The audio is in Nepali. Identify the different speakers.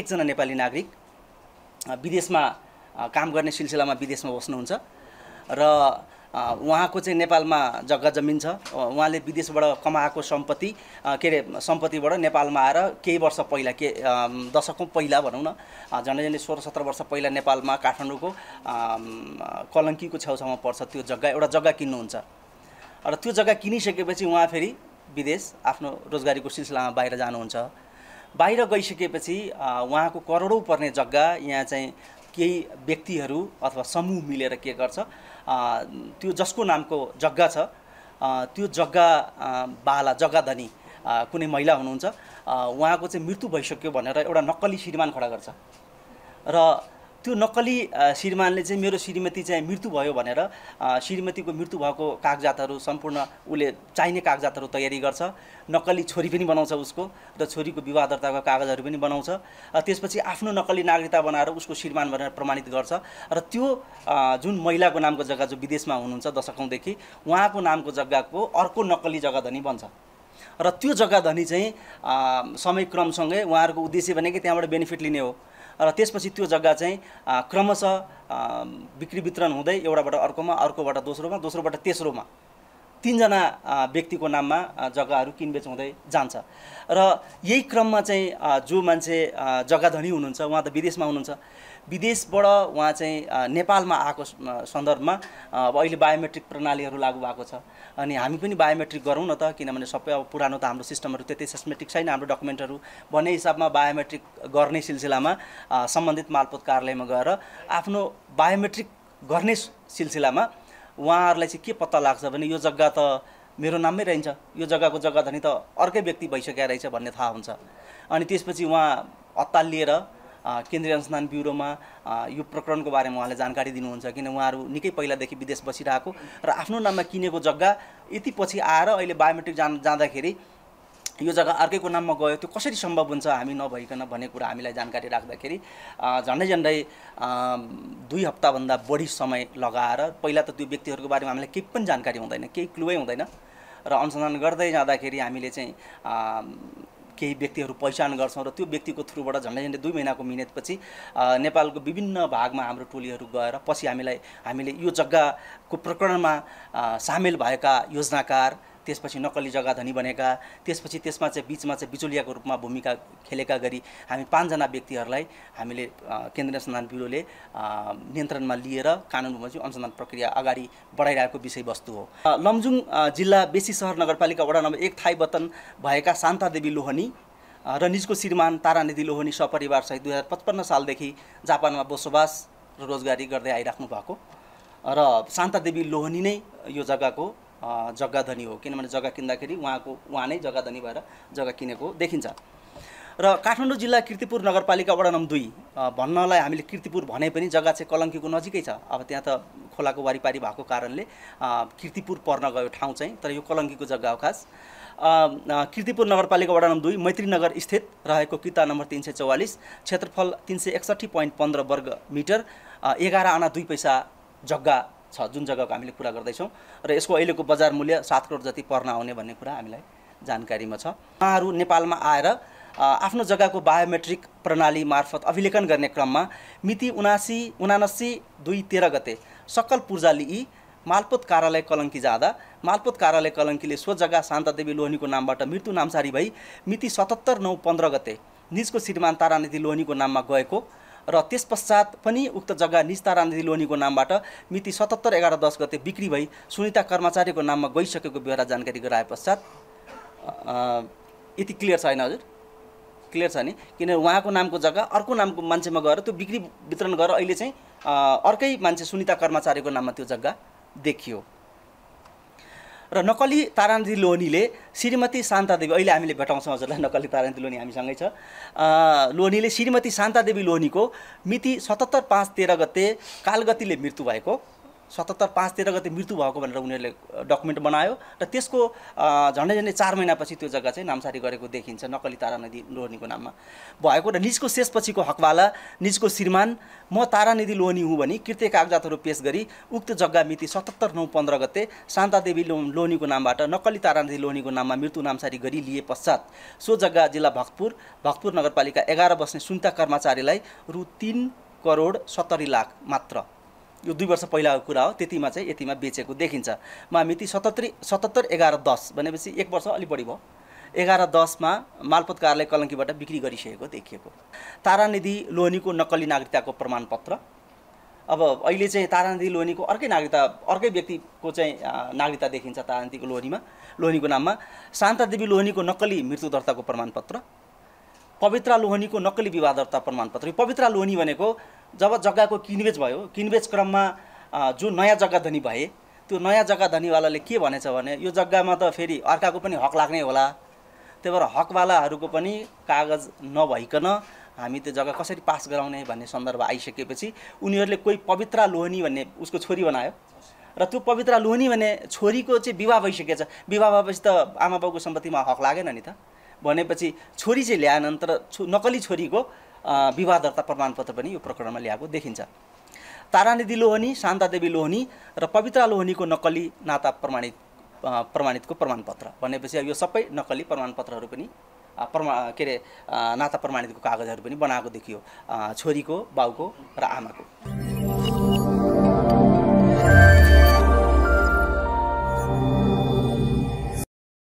Speaker 1: एकजना नेपाली नागरिक विदेशमा काम गर्ने सिलसिलामा विदेशमा बस्नुहुन्छ र उहाँको चाहिँ नेपालमा जग्गा जमिन छ उहाँले विदेशबाट कमाएको सम्पत्ति के अरे सम्पत्तिबाट नेपालमा आएर केही वर्ष पहिला के दशकौँ पहिला भनौँ न झन्डै झन्डै सोह्र सत्र वर्ष पहिला नेपालमा काठमाडौँको कलङ्कीको छेउछाउमा पर्छ त्यो जग्गा एउटा जग्गा किन्नुहुन्छ र त्यो जग्गा किनिसकेपछि उहाँ फेरि विदेश आफ्नो रोजगारीको सिलसिलामा बाहिर जानुहुन्छ बाहिर गइसकेपछि उहाँको करोडौँ पर्ने जग्गा यहाँ चाहिँ केही व्यक्तिहरू अथवा समूह मिलेर के गर्छ त्यो जसको नामको जग्गा छ त्यो जग्गा बाला जग्गाधनी कुनै महिला हुनुहुन्छ उहाँको चाहिँ मृत्यु भइसक्यो भनेर एउटा नक्कली श्रीमान खडा गर्छ र त्यो नक्कली श्रीमानले चाहिँ मेरो श्रीमती चाहिँ मृत्यु भयो भनेर श्रीमतीको मृत्यु भएको कागजातहरू सम्पूर्ण उसले चाहिने कागजातहरू तयारी गर्छ नक्कली छोरी पनि बनाउँछ उसको र छोरीको विवाह दर्ताको कागजहरू पनि बनाउँछ त्यसपछि आफ्नो नक्कली नागरिकता बनाएर उसको श्रीमान भनेर प्रमाणित गर्छ र त्यो जुन महिलाको नामको जग्गा जो विदेशमा हुनुहुन्छ दशकौँदेखि उहाँको नामको जग्गाको अर्को नक्कली जग्गा धनी बन्छ र त्यो जग्गा धनी चाहिँ समयक्रमसँगै उहाँहरूको उद्देश्य भनेकै त्यहाँबाट बेनिफिट लिने हो र त्यसपछि त्यो जग्गा चाहिँ क्रमशः बिक्री वितरण हुँदै एउटाबाट अर्कोमा अर्कोबाट दोस्रोमा दोस्रोबाट तेस्रोमा तिनजना व्यक्तिको नाममा जग्गाहरू किनबेच हुँदै जान्छ र यही क्रममा चाहिँ जो मान्छे जग्गा धनी हुनुहुन्छ उहाँ त विदेशमा हुनुहुन्छ विदेशबाट उहाँ चाहिँ नेपालमा आएको सन्दर्भमा अब अहिले बायोमेट्रिक प्रणालीहरू लागु भएको छ अनि हामी पनि बायोमेट्रिक गरौँ न त किनभने सबै अब पुरानो त हाम्रो सिस्टमहरू त्यति सिस्टमेटिक छैन हाम्रो डकुमेन्टहरू भन्ने हिसाबमा बायोमेट्रिक गर्ने सिलसिलामा सम्बन्धित मालपोत कार्यालयमा गएर आफ्नो बायोमेट्रिक गर्ने सिलसिलामा उहाँहरूलाई चाहिँ के पत्ता लाग्छ भने यो जग्गा त मेरो नाममै रहन्छ यो जग्गाको जग्गा धनी त अर्कै व्यक्ति भइसकेको रहेछ भन्ने थाहा हुन्छ अनि त्यसपछि उहाँ लिएर केन्द्रीय अनुसन्धान ब्युरोमा यो प्रकरणको बारेमा उहाँले जानकारी दिनुहुन्छ किन उहाँहरू निकै पहिलादेखि विदेश बसिरहेको र आफ्नो नाममा किनेको जग्गा यति पछि आएर अहिले बायोमेट्रिक जान जाँदाखेरि यो जग्गा अर्कैको नाममा गयो त्यो कसरी सम्भव हुन्छ हामी नभइकन भन्ने कुरा हामीलाई जानकारी राख्दाखेरि झन्डै झन्डै दुई हप्ताभन्दा बढी समय लगाएर पहिला त त्यो व्यक्तिहरूको बारेमा हामीलाई केही पनि जानकारी हुँदैन केही क्लुवै हुँदैन र अनुसन्धान गर्दै जाँदाखेरि हामीले चाहिँ केही व्यक्तिहरू पहिचान गर्छौँ र त्यो व्यक्तिको थ्रुबाट झन्डै झन्डै दुई महिनाको मिहिनेतपछि नेपालको विभिन्न भागमा हाम्रो टोलीहरू गएर पछि हामीलाई हामीले यो जग्गाको प्रकरणमा सामेल भएका योजनाकार त्यसपछि नक्कली जग्गा धनी बनेका त्यसपछि त्यसमा चाहिँ बिचमा चाहिँ बिचुलियाको रूपमा भूमिका खेलेका गरी हामी पाँचजना व्यक्तिहरूलाई हामीले केन्द्रीय अनुसन्धान ब्युरोले नियन्त्रणमा लिएर कानुनमा चाहिँ अनुसन्धान प्रक्रिया अगाडि बढाइरहेको विषयवस्तु हो लमजुङ जिल्ला बेसी सहर नगरपालिका वडा नम्बर एक थाई वतन भएका शान्तादेवी लोहनी र निजको श्रीमान तारानिधि लोहनी सपरिवारसहित दुई हजार पचपन्न सालदेखि जापानमा बसोबास र रोजगारी गर्दै आइराख्नु भएको र शान्तादेवी लोहनी नै यो जग्गाको जग्गाधनी हो किनभने जग्गा किन्दाखेरि उहाँको उहाँ नै जग्गाधनी भएर जग्गा किनेको देखिन्छ र काठमाडौँ जिल्ला किर्तिपुर नगरपालिका वडा नम्बर दुई भन्नलाई हामीले किर्तिपुर भने पनि जग्गा चाहिँ कलङ्कीको नजिकै छ अब त्यहाँ त खोलाको वारिपारी भएको कारणले किर्तिपुर पर्न गयो ठाउँ चाहिँ तर यो कलङ्कीको जग्गा हो खास किर्तिपुर नगरपालिका वडा नम्बर दुई मैत्रीनगर स्थित रहेको किता नम्बर तिन सय चौवालिस क्षेत्रफल तिन सय एकसट्ठी पोइन्ट पन्ध्र वर्ग मिटर एघार आना दुई पैसा जग्गा छ जुन जग्गाको हामीले कुरा गर्दैछौँ र यसको अहिलेको बजार मूल्य सात करोड जति पर्न आउने भन्ने कुरा हामीलाई जानकारीमा छ उहाँहरू नेपालमा आएर आफ्नो जग्गाको बायोमेट्रिक प्रणाली मार्फत अभिलेखन गर्ने क्रममा मिति उनासी उनासी दुई तेह्र गते सकल पूर्जा लिई मालपोत कार्यालय कलङ्की जाँदा मालपोत कार्यालय कलङ्कीले सो जग्गा शान्तादेवी लोहनीको नामबाट मृत्यु नामसारी भई मिति सतहत्तर नौ पन्ध्र गते निजको श्रीमान तारानिधि लोहनीको नाममा गएको र त्यस पश्चात पनि उक्त जग्गा निस्ता रान्दी लोनीको नामबाट मिति सतहत्तर एघार दस गते बिक्री भई सुनिता कर्मचारीको नाममा गइसकेको बेहोरा जानकारी गराए पश्चात यति क्लियर छ होइन हजुर क्लियर छ नि किनभने उहाँको नामको जग्गा अर्को नामको मान्छेमा गएर त्यो बिक्री वितरण गरेर अहिले चाहिँ अर्कै मान्छे सुनिता कर्मचारीको नाममा त्यो जग्गा देखियो र नकली तारानाथी लोनीले श्रीमती देवी अहिले हामीले भेटाउँछौँ हजुरलाई नकली तारानाथी लोनी हामीसँगै छ लोनीले श्रीमती देवी लोनीको मिति सतहत्तर पाँच तेह्र गते कालगतिले मृत्यु भएको सतहत्तर पाँच तेह्र गते मृत्यु भएको भनेर उनीहरूले डकुमेन्ट बनायो र त्यसको झन्डै झन्डै चार महिनापछि त्यो जग्गा चाहिँ नामसारी गरेको देखिन्छ नक्कली तारा नदी लोहनीको नाममा भएको र निजको शेषपछिको हकवाला निजको श्रीमान म तारा नदी लोहनी हुँ भने कृत्य कागजातहरू पेस गरी उक्त जग्गा मिति सतहत्तर नौ पन्ध्र गते शान्तादेवी लो लोहनीको नामबाट नक्कली तारा नदी लोहनीको नाममा मृत्यु नामसारी गरी लिए पश्चात सो जग्गा जिल्ला भक्तपुर भक्तपुर नगरपालिका एघार बस्ने सुन्ता कर्मचारीलाई रु तिन करोड सत्तरी लाख मात्र यो दुई वर्ष पहिलाको कुरा हो त्यतिमा चाहिँ यतिमा बेचेको देखिन्छ मा मिति सतहत्तरी सतहत्तर एघार दस भनेपछि एक वर्ष अलि बढी भयो एघार दसमा मालपत कार्यालय कलङ्कीबाट बिक्री गरिसकेको देखिएको तारानिधि लोनीको नक्कली नागरिकताको प्रमाणपत्र अब अहिले चाहिँ तारानिधि लोहनीको अर्कै नागरिकता अर्कै व्यक्तिको चाहिँ नागरिकता देखिन्छ तारानिधिको लोहनीमा लोहनीको नाममा शान्तादेवी लोहनीको नक्कली मृत्यु दर्ताको प्रमाणपत्र पवित्र लोहनीको नक्कली विवादर्ता प्रमाणपत्र पवित्र लोहनी भनेको जब जग्गाको किनबेच भयो किनबेच क्रममा जो नयाँ जग्गा धनी भए त्यो नयाँ जग्गा धनीवालाले के भनेछ भने यो जग्गामा त फेरि अर्काको पनि हक लाग्ने होला त्यही भएर हकवालाहरूको पनि कागज नभइकन हामी त्यो जग्गा कसरी पास गराउने भन्ने सन्दर्भ आइसकेपछि उनीहरूले कोही पवित्रा लोहनी भन्ने उसको छोरी बनायो र त्यो पवित्र लोहनी भन्ने छोरीको चाहिँ विवाह भइसकेछ विवाह भएपछि त आमा बाउको सम्पत्तिमा हक लागेन नि त भनेपछि छोरी चाहिँ ल्याएन तर छो नकली छोरीको विवाह दर्ता प्रमाणपत्र पनि यो प्रकरणमा ल्याएको देखिन्छ तारानिधि लोहनी शान्तादेवी लोहनी र पवित्रा लोहनीको नक्कली नाता प्रमाणित प्रमाणितको प्रमाणपत्र भनेपछि अब यो सबै नक्कली प्रमाणपत्रहरू पनि प्रमा के अरे नाता प्रमाणितको कागजहरू पनि बनाएको देखियो छोरीको बाउको र आमाको